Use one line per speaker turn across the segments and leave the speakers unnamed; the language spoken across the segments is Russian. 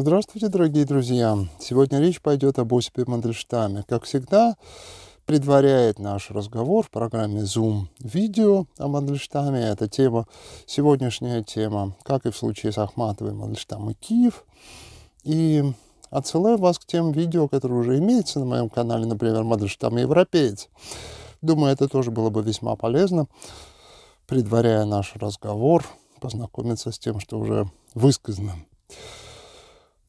Здравствуйте, дорогие друзья! Сегодня речь пойдет об Осипе Мандельштаме. Как всегда, предваряет наш разговор в программе Zoom видео о Мандельштаме. Это тема, сегодняшняя тема, как и в случае с Ахматовой, Мандельштам и Киев. И отсылаю вас к тем видео, которые уже имеются на моем канале, например, Мандельштам и европеец. Думаю, это тоже было бы весьма полезно, предваряя наш разговор, познакомиться с тем, что уже высказано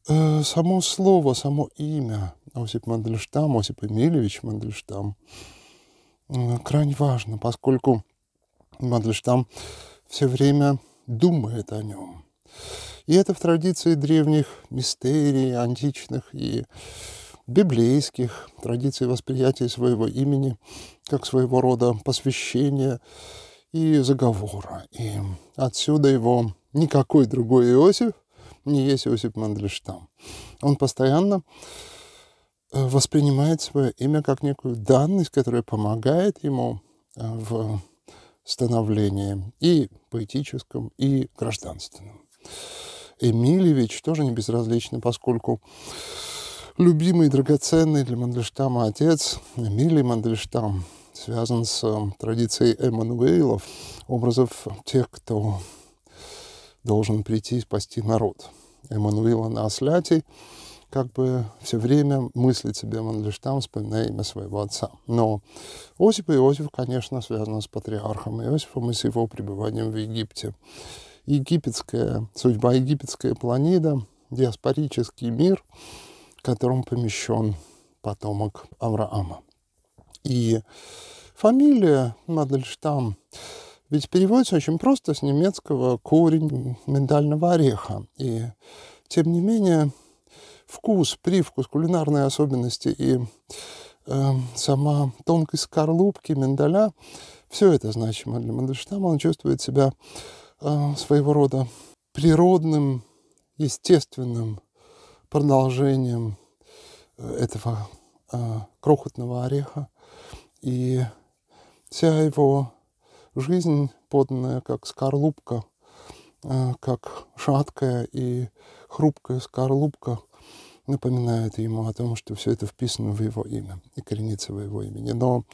э, само слово, само имя Осип Мандельштам, Осип Эмильевич Мандельштам, э, крайне важно, поскольку Мандельштам все время думает о нем. И это в традиции древних мистерий, античных и библейских, традиций восприятия своего имени, как своего рода посвящения и заговора. И отсюда его никакой другой Иосиф – не есть Иосиф Мандельштам. Он постоянно э, воспринимает свое имя как некую данность, которая помогает ему э, в становлении и поэтическом, и гражданственном. Эмилевич тоже не безразлично, поскольку любимый и драгоценный для Мандельштама отец Эмилий Мандельштам связан с э, традицией Эммануэлов, образов тех, кто должен прийти и спасти народ. Эммануила Наслятий, как бы все время мыслит себе Мандельштам, вспоминая имя своего отца. Но Осип и Иосиф, конечно, связаны с патриархом Иосифом и с его пребыванием в Египте. Египетская, судьба египетская планида, диаспорический мир, в котором помещен потомок Авраама. И фамилия Мандельштам ведь переводится очень просто с немецкого корень миндального ореха. И тем не менее вкус, привкус, кулинарные особенности и э, сама тонкость скорлупки миндаля, все это значимо для Мандельштама. Он чувствует себя э, своего рода природным, естественным продолжением э, этого э, крохотного ореха. И вся его жизнь поданная как скорлупка, э, как шаткая и хрупкая скорлупка напоминает ему о том, что все это вписано в его имя и коренится в его имени. Но,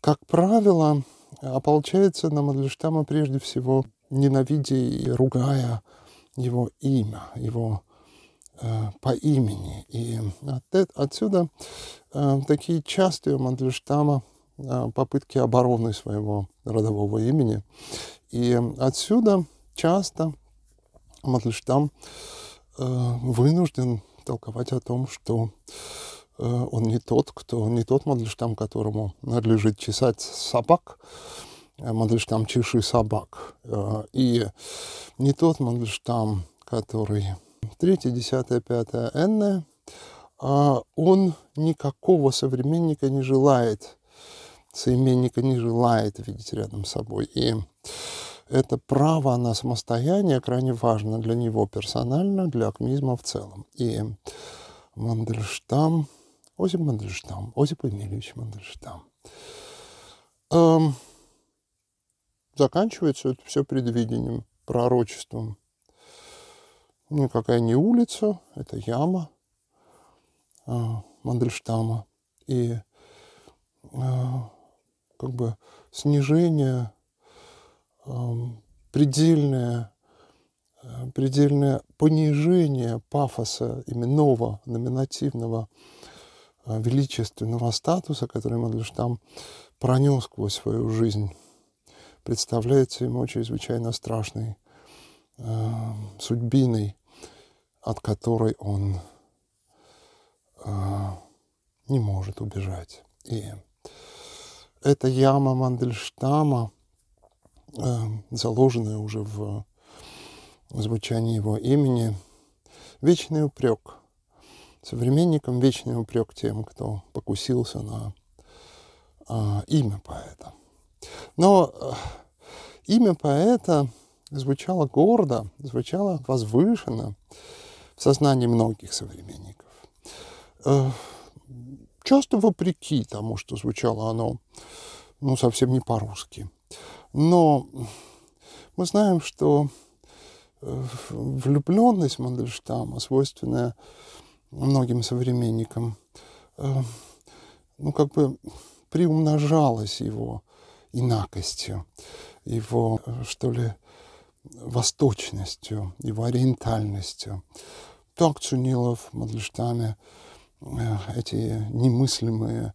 как правило, ополчается а на Мандельштама прежде всего, ненавидя и ругая его имя, его э, по имени. И от, отсюда э, такие частые у Мандельштама попытки обороны своего родового имени. И отсюда часто Мадлештам э, вынужден толковать о том, что э, он не тот, кто не тот Мандельштам, которому надлежит чесать собак, э, Мандельштам чеши собак, и не тот Мандельштам, который 3, 10, 5, энное, а он никакого современника не желает соименника не желает видеть рядом с собой. И это право на самостояние крайне важно для него персонально, для акмизма в целом. И Мандельштам, Осип Мандельштам, Осип Эмильевич Мандельштам, эм, заканчивается это все предвидением, пророчеством. Никакая ну, не улица, это яма э, Мандельштама. И э, как бы снижение э, предельное, предельное понижение пафоса именного, номинативного, э, величественного статуса, который Мандельштам пронес сквозь свою жизнь, представляется ему чрезвычайно страшной э, судьбиной, от которой он э, не может убежать. И эта яма Мандельштама, э, заложенная уже в звучании его имени, вечный упрек современникам, вечный упрек тем, кто покусился на а, имя поэта. Но э, имя поэта звучало гордо, звучало возвышенно в сознании многих современников. Э, часто вопреки тому, что звучало оно ну, совсем не по-русски. Но мы знаем, что э, влюбленность Мандельштама, свойственная многим современникам, э, ну, как бы приумножалась его инакостью, его, что ли, восточностью, его ориентальностью. Так Цунилов в Мандельштаме Э, эти немыслимые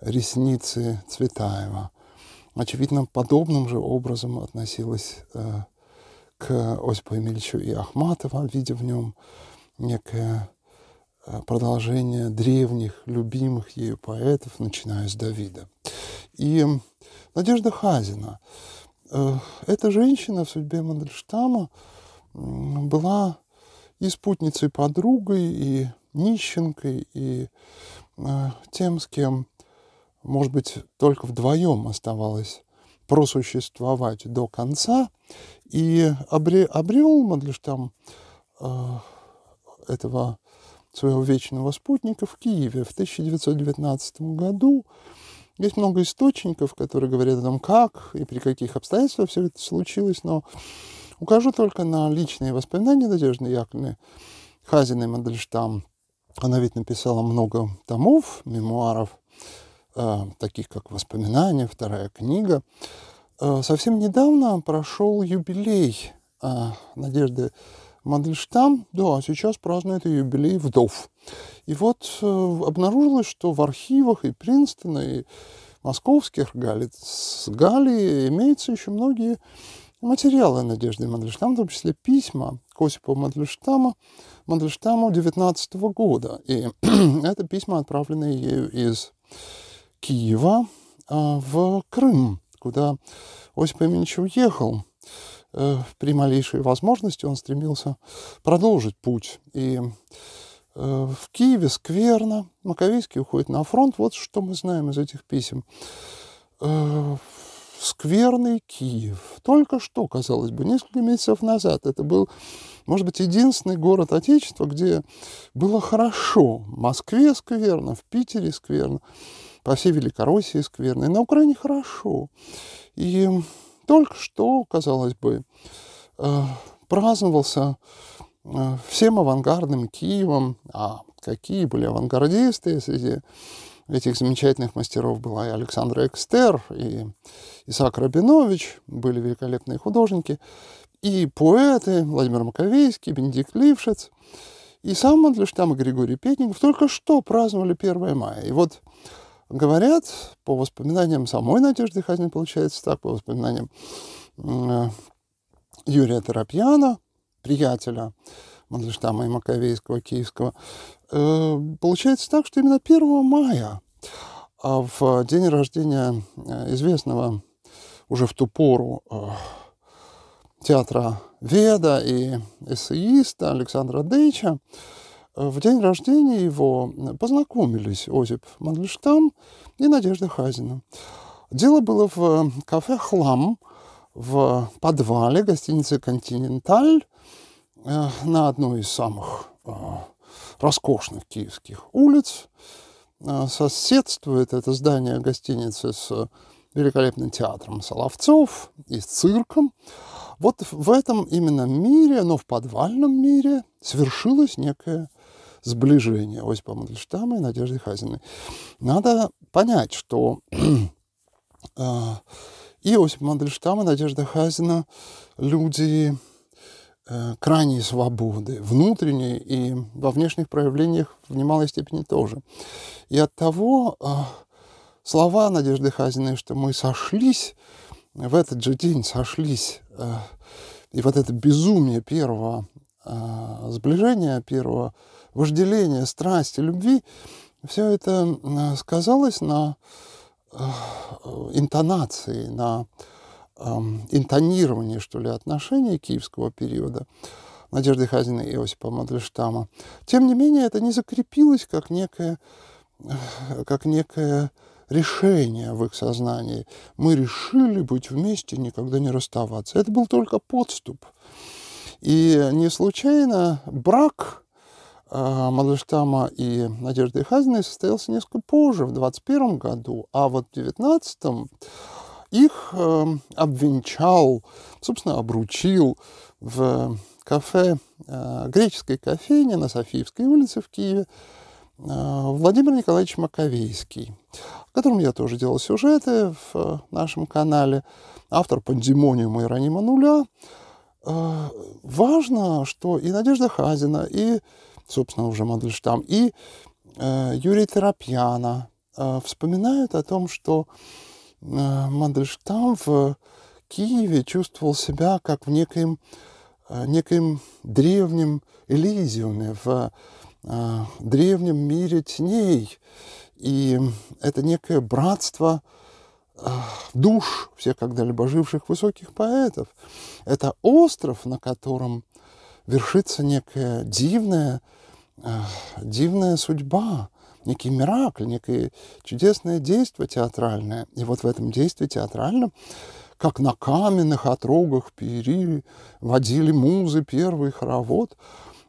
ресницы Цветаева. Очевидно, подобным же образом относилась э, к Осипу Емельевичу и Ахматова, видя в нем некое э, продолжение древних, любимых ею поэтов, начиная с Давида. И Надежда Хазина. Эта женщина в судьбе Мандельштама была и спутницей, и подругой, и Нищенкой и а, тем, с кем, может быть, только вдвоем оставалось просуществовать до конца. И обре, обрел Мандельштам э, а, этого своего вечного спутника в Киеве в 1919 году. Есть много источников, которые говорят о том, как и при каких обстоятельствах все это случилось, но укажу только на личные воспоминания Надежды Яковлевны Хазиной Мандельштам – она ведь написала много томов, мемуаров, э, таких как «Воспоминания», вторая книга. Э, совсем недавно прошел юбилей э, Надежды Мандельштам, да, а сейчас празднует юбилей вдов. И вот обнаружилось, что в архивах и Принстона, и московских, Гали, с Галии имеются еще многие материалы Надежды Мандельштам, в том числе письма к Осипу Мандельштаму, Мандельштаму 19 -го года. И это письма, отправленные ею из Киева а, в Крым, куда Осип Именович уехал. Э, при малейшей возможности он стремился продолжить путь. И э, в Киеве скверно, Маковейский уходит на фронт. Вот что мы знаем из этих писем. Э, в скверный Киев. Только что, казалось бы, несколько месяцев назад это был, может быть, единственный город Отечества, где было хорошо. В Москве скверно, в Питере скверно, по всей Великороссии скверно, и на Украине хорошо. И только что, казалось бы, э, праздновался э, всем авангардным Киевом, а какие были авангардисты среди этих замечательных мастеров была и Александра Экстер, и Исаак Рабинович, были великолепные художники, и поэты Владимир Маковейский, Бенедикт Лившец и сам Мандельштам, и Григорий Петников только что праздновали 1 мая. И вот говорят, по воспоминаниям самой Надежды Хазин, получается так, по воспоминаниям э, Юрия Тарапьяна, приятеля Мандельштама и Маковейского, киевского, э, получается так, что именно 1 мая, а в день рождения э, известного уже в ту пору э, театра Веда и эссеиста Александра Дейча, э, в день рождения его э, познакомились Озип Мандельштам и Надежда Хазина. Дело было в кафе «Хлам» в подвале гостиницы «Континенталь» на одной из самых роскошных киевских улиц. Соседствует это здание гостиницы с великолепным театром Соловцов и с цирком. Вот в этом именно мире, но в подвальном мире, свершилось некое сближение Осипа Мандельштама и Надежды Хазиной. Надо понять, что а, и Осип Мандельштам, и Надежда Хазина – люди э, крайней свободы, внутренней и во внешних проявлениях в немалой степени тоже. И от того а, слова Надежды Хазиной, что мы сошлись, в этот же день сошлись. Э, и вот это безумие первого э, сближения, первого вожделения, страсти, любви, все это э, сказалось на интонации, на эм, интонировании, что ли, отношений киевского периода Надежды Хазиной и Иосипа Мандельштама. Тем не менее, это не закрепилось как некое, как некое решение в их сознании. Мы решили быть вместе, никогда не расставаться. Это был только подступ. И не случайно брак а, Мандельштама и Надежды Хазиной состоялся несколько позже, в 21 году, а вот в 19 их э, обвенчал, собственно, обручил в кафе, э, греческой кофейне на Софиевской улице в Киеве Э, Владимир Николаевич Маковейский, о котором я тоже делал сюжеты в э, нашем канале, автор «Пандемониума» Иронима Нуля. Э, важно, что и Надежда Хазина, и, собственно, уже Мандельштам, и Юрий Терапьяна вспоминают о том, что Мандельштам в Киеве чувствовал себя как в некоем, некоем древнем Элизиуме, в Э, древнем мире теней. И это некое братство э, душ всех когда-либо живших высоких поэтов. Это остров, на котором вершится некая дивная, э, дивная судьба, некий миракль, некое чудесное действие театральное. И вот в этом действии театральном как на каменных отрогах Пири водили музы первый хоровод,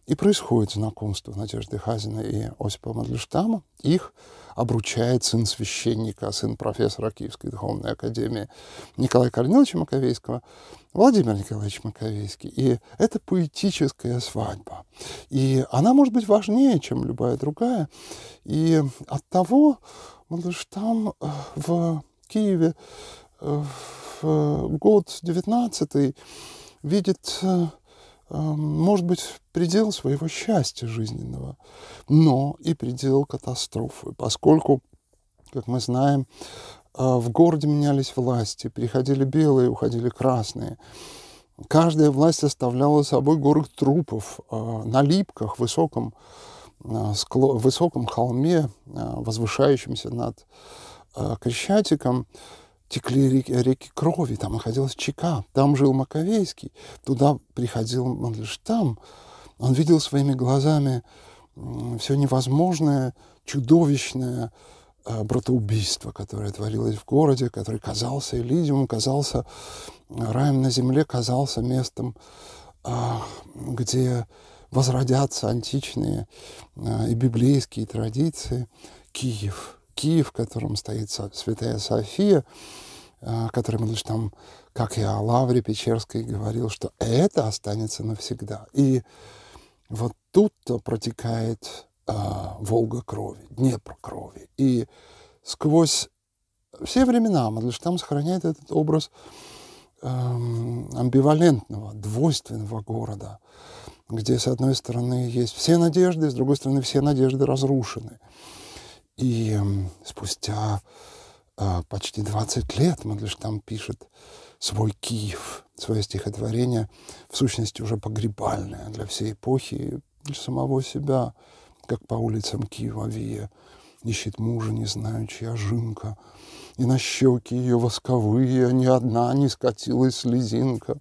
и происходит знакомство Надежды Хазина и Осипа Мандельштама. Их обручает сын священника, сын профессора Киевской духовной академии Николая Корниловича Маковейского, Владимир Николаевич Маковейский. И это поэтическая свадьба. И она может быть важнее, чем любая другая. И от того Мандельштам э, в Киеве э, в год 19 видит э, Эм, может быть, предел своего счастья жизненного, но и предел катастрофы, поскольку, как мы знаем, э, в городе менялись власти, приходили белые, уходили красные. Каждая власть оставляла собой город трупов э, на липках, высоком, э, высоком холме, возвышающемся над Крещатиком текли реки, реки крови, там находилась Чека, там жил Маковейский, туда приходил Мандельштам, он видел своими глазами все невозможное, чудовищное э, братоубийство, которое творилось в городе, который казался Элизиумом, казался э, раем на земле, казался местом, э, где возродятся античные и библейские традиции. Киев – Киев, в котором стоит Святая София, э, который мы лишь там, как и о Лавре Печерской, говорил, что это останется навсегда. И вот тут-то протекает э, Волга крови, Днепр крови. И сквозь все времена Мандельштам сохраняет этот образ э, амбивалентного, двойственного города, где, с одной стороны, есть все надежды, с другой стороны, все надежды разрушены. И спустя а, почти 20 лет Мандельштам пишет свой Киев, свое стихотворение, в сущности уже погребальное для всей эпохи, для самого себя, как по улицам Киева Вия. Ищет мужа, не знаю, чья жинка, и на щеки ее восковые ни одна не скатилась слезинка.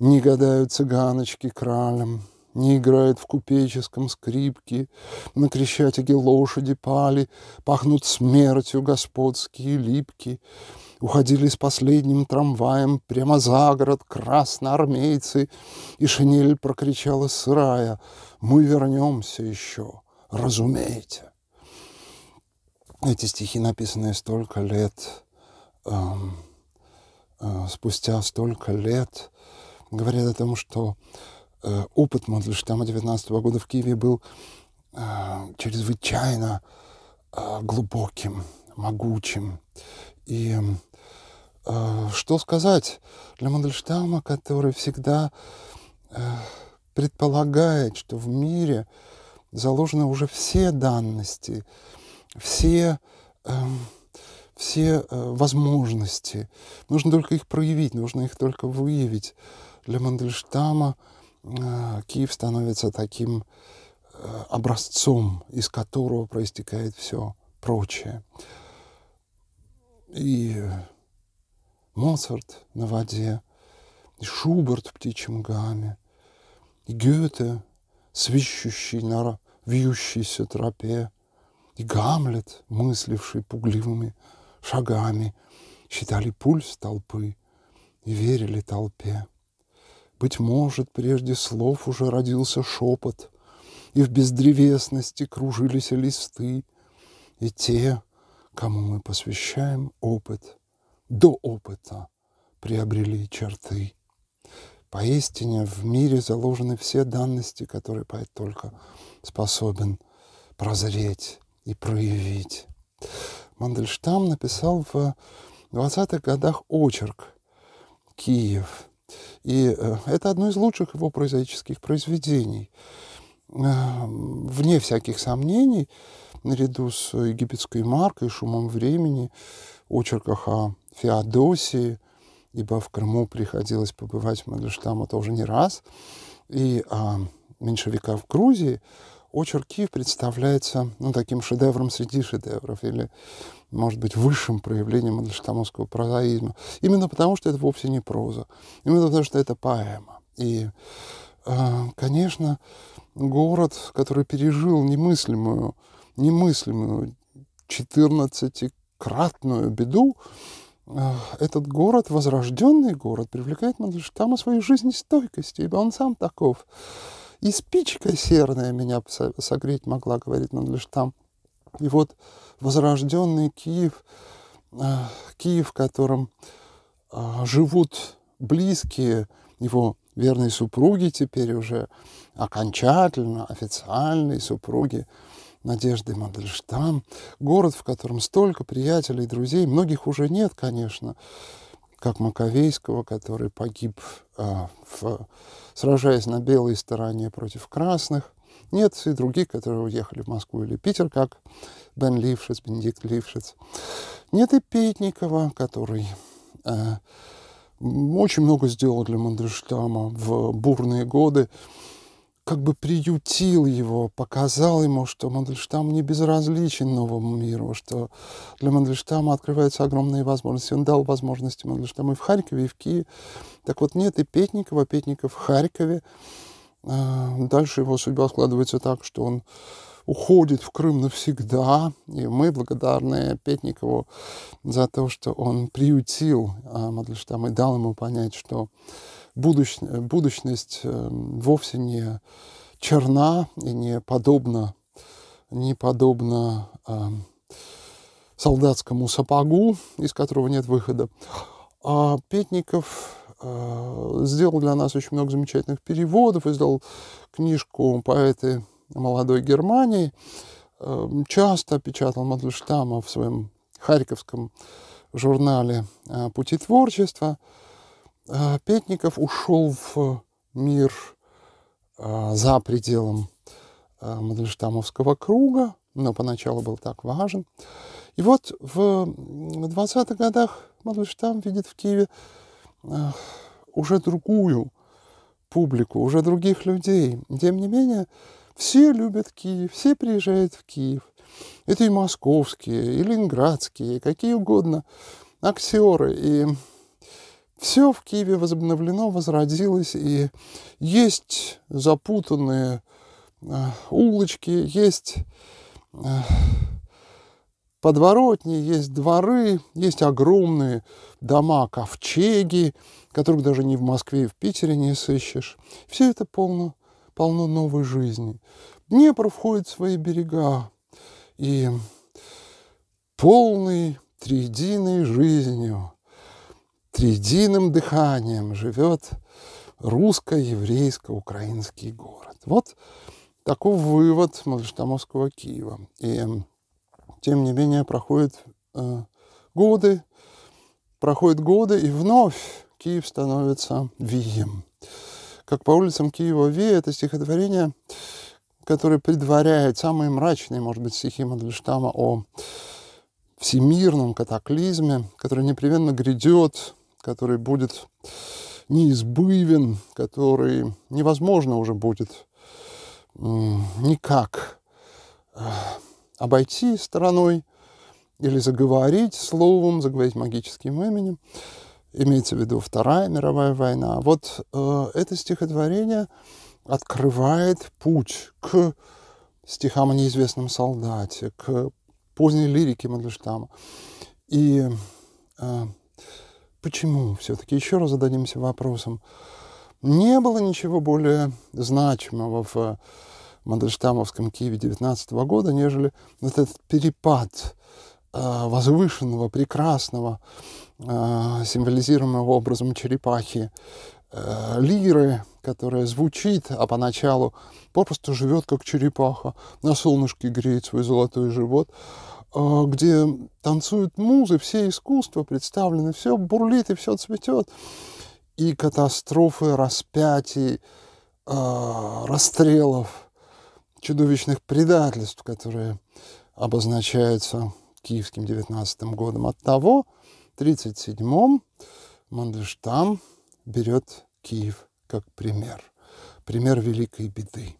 Не гадают цыганочки кралям не играет в купеческом скрипке, на крещатике лошади пали, пахнут смертью господские липки. Уходили с последним трамваем прямо за город красноармейцы, и шинель прокричала сырая «Мы вернемся еще, разумеете». Эти стихи, написанные столько лет, эм, э, спустя столько лет, говорят о том, что Э, опыт Мандельштама 19 года в Киеве был э, чрезвычайно э, глубоким, могучим. И что сказать для Мандельштама, который всегда предполагает, что в мире заложены уже все данности, все, эм, все возможности. Нужно только их проявить, нужно их только выявить. Для Мандельштама – а, Киев становится таким э, образцом, из которого проистекает все прочее. И Моцарт на воде, и Шуберт в птичьем гамме, и Гёте, свищущий на вьющейся тропе, и Гамлет, мысливший пугливыми шагами, считали пульс толпы и верили толпе. Быть может, прежде слов уже родился шепот, И в бездревесности кружились листы, И те, кому мы посвящаем опыт, До опыта приобрели черты. Поистине в мире заложены все данности, которые поэт только способен прозреть и проявить. Мандельштам написал в 20-х годах очерк «Киев», и э, это одно из лучших его прозаических произведений. Э, вне всяких сомнений, наряду с египетской маркой, шумом времени, очерках о Феодосии, ибо в Крыму приходилось побывать Мандельштаму тоже не раз, и о меньшевиках в Грузии, Очерки Киев представляется ну, таким шедевром среди шедевров или, может быть, высшим проявлением адлштамовского прозаизма. Именно потому, что это вовсе не проза. Именно потому, что это поэма. И, э, конечно, город, который пережил немыслимую, немыслимую 14-кратную беду, э, этот город, возрожденный город, привлекает Мандельштама своей жизнестойкостью, ибо он сам таков и спичка серная меня согреть могла, говорит ну, там. И вот возрожденный Киев, э, Киев, в котором э, живут близкие его верные супруги теперь уже, окончательно, официальные супруги Надежды Мандельштам, город, в котором столько приятелей, друзей, многих уже нет, конечно, как Маковейского, который погиб, а, в, сражаясь на белой стороне против красных. Нет, и другие, которые уехали в Москву или Питер, как Бен Лившиц, Бенедикт Лившиц. Нет и Петникова, который а, очень много сделал для Мандельштама в бурные годы как бы приютил его, показал ему, что Мандельштам не безразличен новому миру, что для Мандельштама открываются огромные возможности. Он дал возможности Мандельштаму и в Харькове, и в Киеве. Так вот, нет и Петникова, Петников в Харькове. А, дальше его судьба складывается так, что он уходит в Крым навсегда. И мы благодарны Петникову за то, что он приютил а, Мадельштам и дал ему понять, что будущ... будущность э, вовсе не черна и не подобна, не подобна а, солдатскому сапогу, из которого нет выхода. А Петников э, сделал для нас очень много замечательных переводов, издал книжку поэты молодой Германии, эм, часто печатал Мандельштама в своем харьковском журнале э, «Пути творчества». Э, Петников ушел в мир э, за пределом Мандельштамовского круга, но поначалу был так важен. И вот в 20-х годах Мандельштам видит в Киеве уже другую публику, уже других людей. Тем не менее, все любят Киев, все приезжают в Киев. Это и московские, и ленинградские, какие угодно актеры. И все в Киеве возобновлено, возродилось, и есть запутанные э, улочки, есть э, подворотни, есть дворы, есть огромные дома, ковчеги, которых даже ни в Москве и в Питере не сыщешь. Все это полно полно новой жизни. Днепр входит в свои берега, и полный триединой жизнью, триединым дыханием живет русско-еврейско-украинский город. Вот такой вывод Мажестомовского Киева. И тем не менее проходят э, годы, проходят годы, и вновь Киев становится вием как по улицам Киева веет, это стихотворение, которое предваряет самые мрачные, может быть, стихи Мандельштама о всемирном катаклизме, который непременно грядет, который будет неизбывен, который невозможно уже будет никак э, обойти стороной или заговорить словом, заговорить магическим именем имеется в виду Вторая мировая война. Вот э, это стихотворение открывает путь к стихам о неизвестном солдате, к поздней лирике Мандельштама. И э, почему все-таки? Еще раз зададимся вопросом. Не было ничего более значимого в Мандельштамовском Киеве 19 года, нежели вот этот перепад Э, возвышенного, прекрасного, э, символизируемого образом черепахи, э, лиры, которая звучит, а поначалу попросту живет как черепаха, на солнышке греет свой золотой живот, где танцуют музы, все искусства представлены, все бурлит и все цветет. И катастрофы, распятий, расстрелов, чудовищных предательств, которые обозначаются киевским 19 годом. От того, в 1937-м Мандельштам берет Киев как пример. Пример великой беды.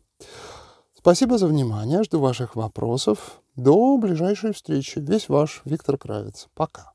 Спасибо за внимание. Жду ваших вопросов. До ближайшей встречи. Весь ваш Виктор Кравец. Пока.